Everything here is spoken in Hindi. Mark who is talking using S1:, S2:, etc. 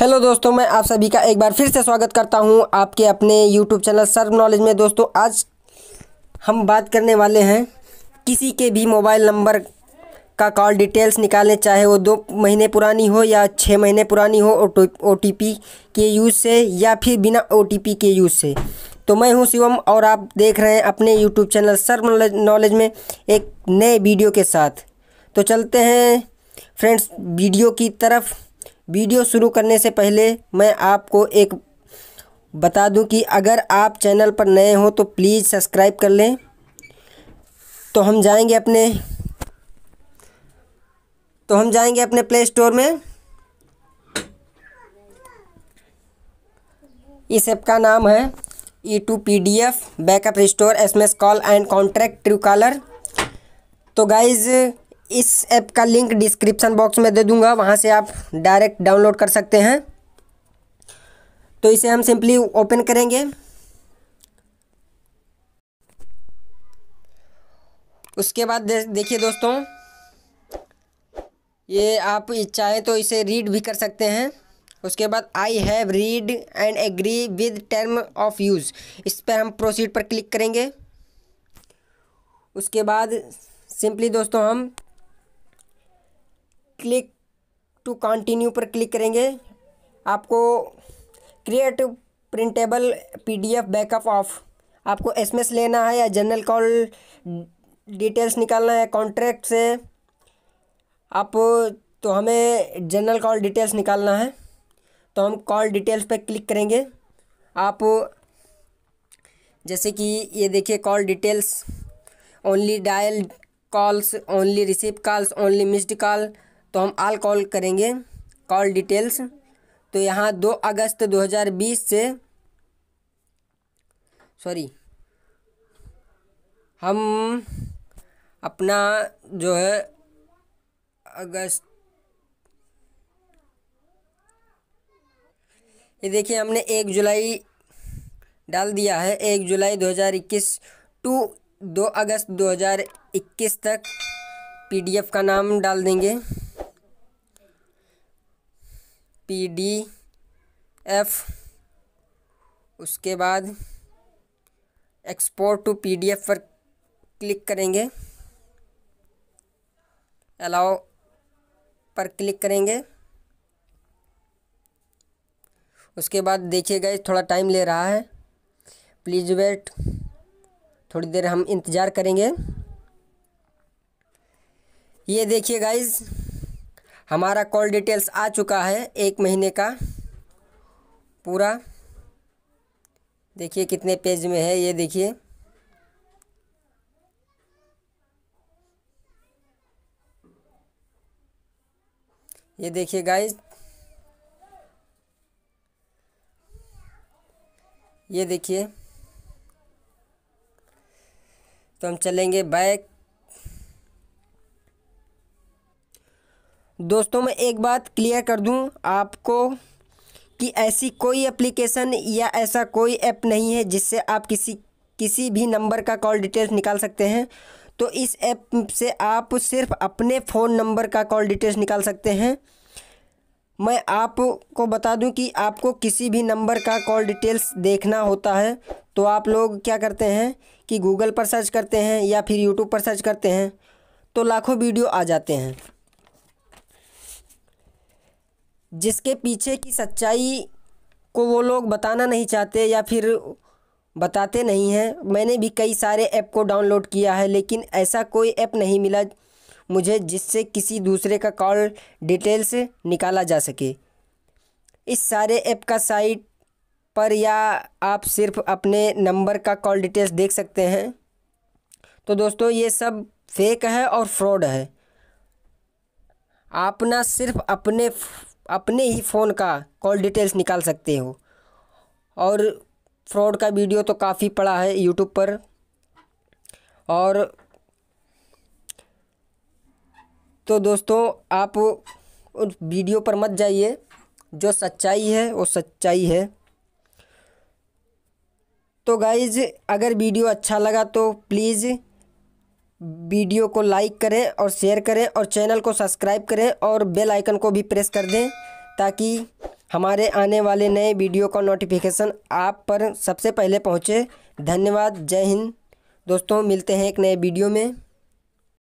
S1: हेलो दोस्तों मैं आप सभी का एक बार फिर से स्वागत करता हूं आपके अपने यूट्यूब चैनल सर्व नॉलेज में दोस्तों आज हम बात करने वाले हैं किसी के भी मोबाइल नंबर का कॉल डिटेल्स निकालें चाहे वो दो महीने पुरानी हो या छः महीने पुरानी हो ओ टी के यूज़ से या फिर बिना ओ के यूज़ से तो मैं हूं शिवम और आप देख रहे हैं अपने यूट्यूब चैनल सर्व नॉलेज में एक नए वीडियो के साथ तो चलते हैं फ्रेंड्स वीडियो की तरफ़ वीडियो शुरू करने से पहले मैं आपको एक बता दूं कि अगर आप चैनल पर नए हो तो प्लीज़ सब्सक्राइब कर लें तो हम जाएंगे अपने तो हम जाएंगे अपने प्ले स्टोर में इस ऐप का नाम है E two P D F backup restore S M S call and contract Truecaller तो गाइज़ इस ऐप का लिंक डिस्क्रिप्शन बॉक्स में दे दूंगा वहाँ से आप डायरेक्ट डाउनलोड कर सकते हैं तो इसे हम सिंपली ओपन करेंगे उसके बाद देखिए दोस्तों ये आप चाहें तो इसे रीड भी कर सकते हैं उसके बाद I have read and agree with term of use इस पर हम प्रोसीड पर क्लिक करेंगे उसके बाद सिंपली दोस्तों हम क्लिक टू कंटिन्यू पर क्लिक करेंगे आपको create printable PDF backup of आपको एसएमएस लेना है या जनरल कॉल डिटेल्स निकालना है कॉन्ट्रैक्ट से आप तो हमें जनरल कॉल डिटेल्स निकालना है तो हम कॉल डिटेल्स पर क्लिक करेंगे आप जैसे कि ये देखिए call details only dial calls only receive calls only missed call तो हम आल कॉल करेंगे कॉल डिटेल्स तो यहाँ दो अगस्त 2020 से सॉरी हम अपना जो है अगस्त ये देखिए हमने एक जुलाई डाल दिया है एक जुलाई 2021 टू दो अगस्त 2021 तक पीडीएफ का नाम डाल देंगे पी डी एफ उसके बाद एक्सपोर्ट टू पीडीएफ पर क्लिक करेंगे अलाउ पर क्लिक करेंगे उसके बाद देखिए गए थोड़ा टाइम ले रहा है प्लीज़ वेट थोड़ी देर हम इंतज़ार करेंगे ये देखिए गाइज़ हमारा कॉल डिटेल्स आ चुका है एक महीने का पूरा देखिए कितने पेज में है ये देखिए ये देखिए गाइस ये देखिए तो हम चलेंगे बैक दोस्तों मैं एक बात क्लियर कर दूं आपको कि ऐसी कोई एप्लीकेशन या ऐसा कोई ऐप नहीं है जिससे आप किसी किसी भी नंबर का कॉल डिटेल्स निकाल सकते हैं तो इस ऐप से आप सिर्फ अपने फ़ोन नंबर का कॉल डिटेल्स निकाल सकते हैं मैं आपको बता दूं कि आपको किसी भी नंबर का कॉल डिटेल्स देखना होता है तो आप लोग क्या करते हैं कि गूगल पर सर्च करते हैं या फिर यूट्यूब पर सर्च करते हैं तो लाखों वीडियो आ जाते हैं जिसके पीछे की सच्चाई को वो लोग बताना नहीं चाहते या फिर बताते नहीं हैं मैंने भी कई सारे ऐप को डाउनलोड किया है लेकिन ऐसा कोई ऐप नहीं मिला मुझे जिससे किसी दूसरे का कॉल डिटेल से निकाला जा सके इस सारे ऐप का साइट पर या आप सिर्फ अपने नंबर का कॉल डिटेल्स देख सकते हैं तो दोस्तों ये सब फेक है और फ्रॉड है आप ना सिर्फ अपने अपने ही फ़ोन का कॉल डिटेल्स निकाल सकते हो और फ्रॉड का वीडियो तो काफ़ी पड़ा है यूट्यूब पर और तो दोस्तों आप उस वीडियो पर मत जाइए जो सच्चाई है वो सच्चाई है तो गाइज़ अगर वीडियो अच्छा लगा तो प्लीज़ वीडियो को लाइक करें और शेयर करें और चैनल को सब्सक्राइब करें और बेल आइकन को भी प्रेस कर दें ताकि हमारे आने वाले नए वीडियो का नोटिफिकेशन आप पर सबसे पहले पहुँचे धन्यवाद जय हिंद दोस्तों मिलते हैं एक नए वीडियो में